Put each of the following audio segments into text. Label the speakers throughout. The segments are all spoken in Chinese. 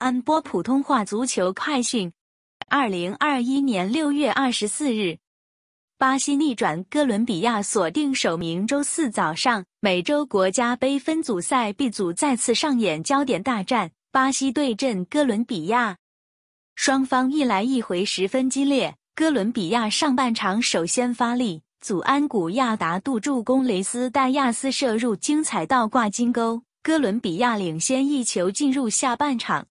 Speaker 1: 安波普通话足球快讯：二零二一年六月二十四日，巴西逆转哥伦比亚锁定首名。周四早上，美洲国家杯分组赛 B 组再次上演焦点大战，巴西对阵哥伦比亚，双方一来一回十分激烈。哥伦比亚上半场首先发力，祖安古亚达杜助攻雷斯达亚斯射入精彩倒挂金钩，哥伦比亚领先一球进入下半场。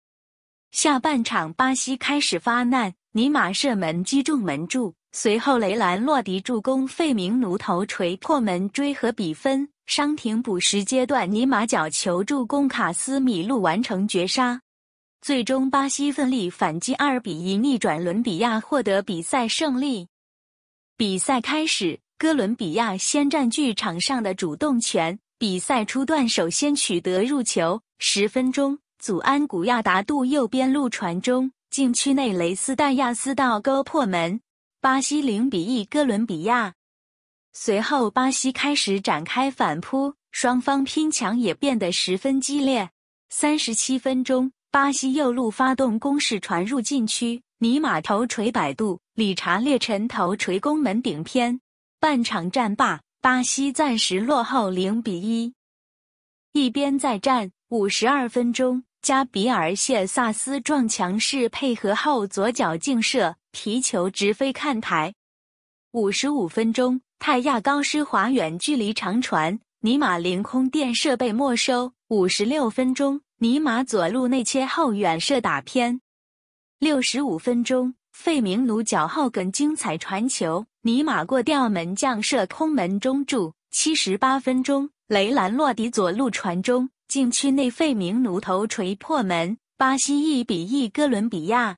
Speaker 1: 下半场，巴西开始发难，尼玛射门击中门柱，随后雷兰洛迪助攻费明奴头锤破门追和比分。伤停补时阶段，尼玛角球助攻卡斯米路完成绝杀。最终，巴西奋力反击，二比一逆转伦比亚，获得比赛胜利。比赛开始，哥伦比亚先占据场上的主动权，比赛初段首先取得入球，十分钟。祖安古亚达杜右边路传中，禁区内雷斯戴亚斯道钩破门，巴西零比一哥伦比亚。随后巴西开始展开反扑，双方拼抢也变得十分激烈。三十七分钟，巴西右路发动攻势，传入禁区，尼马头锤摆渡，理查列臣头锤攻门顶偏。半场战罢，巴西暂时落后零比一。一边再战五十二分钟。加比尔谢萨斯撞墙式配合后，左脚劲射，皮球直飞看台。五十五分钟，泰亚高斯滑远距离长传，尼马凌空垫射被没收。五十六分钟，尼马左路内切后远射打偏。六十五分钟，费明奴脚后跟精彩传球，尼马过掉门将射空门中柱。七十八分钟，雷兰洛迪左路传中。禁区内费明奴头锤破门，巴西一比一哥伦比亚。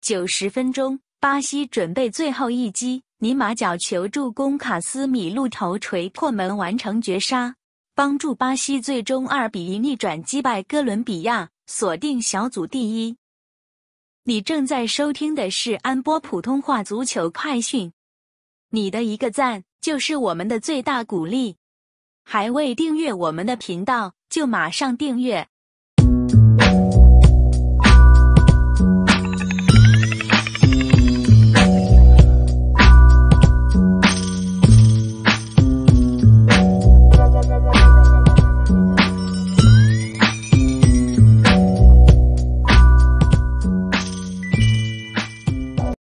Speaker 1: 九十分钟，巴西准备最后一击，尼马角球助攻卡斯米露头锤破门完成绝杀，帮助巴西最终二比一逆转击败哥伦比亚，锁定小组第一。你正在收听的是安波普通话足球快讯。你的一个赞就是我们的最大鼓励。还未订阅我们的频道？就马上订阅。